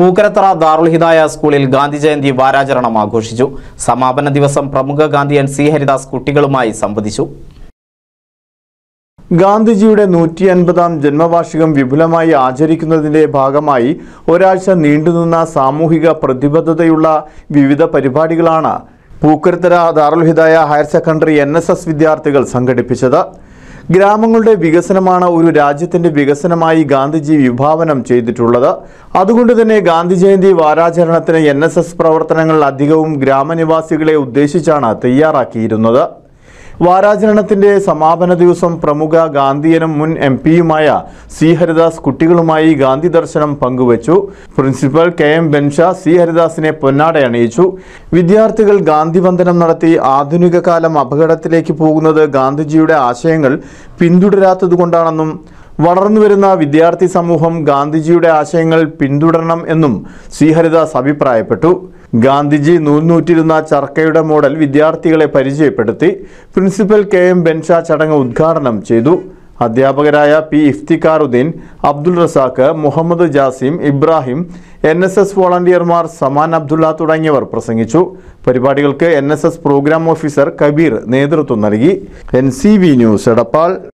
പൂക്കരത്തറ ദാറുൽ ഹിദായ സ്കൂളിൽ ഗാന്ധി ജയന്തി വാരാചരണം ആഘോഷിച്ചു സമാപന ദിവസം പ്രമുഖ ഗാന്ധിയൻ സി ഹരിദാസ് കുട്ടികളുമായി സംവദിച്ചു ഗാന്ധിജിയുടെ നൂറ്റി അൻപതാം ജന്മവാർഷികം വിപുലമായി ആചരിക്കുന്നതിന്റെ ഭാഗമായി ഒരാഴ്ച നീണ്ടുനിന്ന സാമൂഹിക പ്രതിബദ്ധതയുള്ള വിവിധ പരിപാടികളാണ് പൂക്കരത്തറ ദാറുൽ ഹിദായ ഹയർ സെക്കൻഡറി എൻ വിദ്യാർത്ഥികൾ സംഘടിപ്പിച്ചത് ഗ്രാമങ്ങളുടെ വികസനമാണ് ഒരു രാജ്യത്തിന്റെ വികസനമായി ഗാന്ധിജി വിഭാവനം ചെയ്തിട്ടുള്ളത് അതുകൊണ്ട് തന്നെ ഗാന്ധി ജയന്തി വാരാചരണത്തിന് എൻ പ്രവർത്തനങ്ങൾ അധികവും ഗ്രാമനിവാസികളെ ഉദ്ദേശിച്ചാണ് തയ്യാറാക്കിയിരുന്നത് വാരാചരണത്തിന്റെ സമാപന ദിവസം പ്രമുഖ ഗാന്ധിയനും മുൻ എം പിയുമായ സി ഹരിദാസ് കുട്ടികളുമായി ഗാന്ധി ദർശനം പങ്കുവച്ചു principal K M Bensha C ഹരിദാസിനെ പൊന്നാട അണിയിച്ചു വിദ്യാർത്ഥികൾ ഗാന്ധി വന്ദനം നടത്തി ആധുനിക കാലം അപകടത്തിലേക്ക് പോകുന്നത് ഗാന്ധിജിയുടെ ആശയങ്ങൾ പിന്തുടരാത്തതുകൊണ്ടാണെന്നും വളർന്നുവരുന്ന വിദ്യാർത്ഥി സമൂഹം ഗാന്ധിജിയുടെ ആശയങ്ങൾ പിന്തുടരണം എന്നും സി ഹരിദാസ് അഭിപ്രായപ്പെട്ടു ഗാന്ധിജി നൂൽനൂറ്റിരുന്ന ചർക്കയുടെ മോഡൽ വിദ്യാർത്ഥികളെ പരിചയപ്പെടുത്തി പ്രിൻസിപ്പൽ കെ എം ബെൻഷ ചടങ്ങ് ഉദ്ഘാടനം ചെയ്തു അധ്യാപകരായ P Iftikharuddin Abdul Razak Muhammad Jasim Ibrahim N S S വോളണ്ടിയർമാർ സമാൻ അബ്ദുള്ള തുടങ്ങിയവർ പ്രസംഗിച്ചു പരിപാടികൾക്ക് എൻ പ്രോഗ്രാം ഓഫീസർ കബീർ നേതൃത്വം നൽകി എൻ ന്യൂസ് എടപ്പാൾ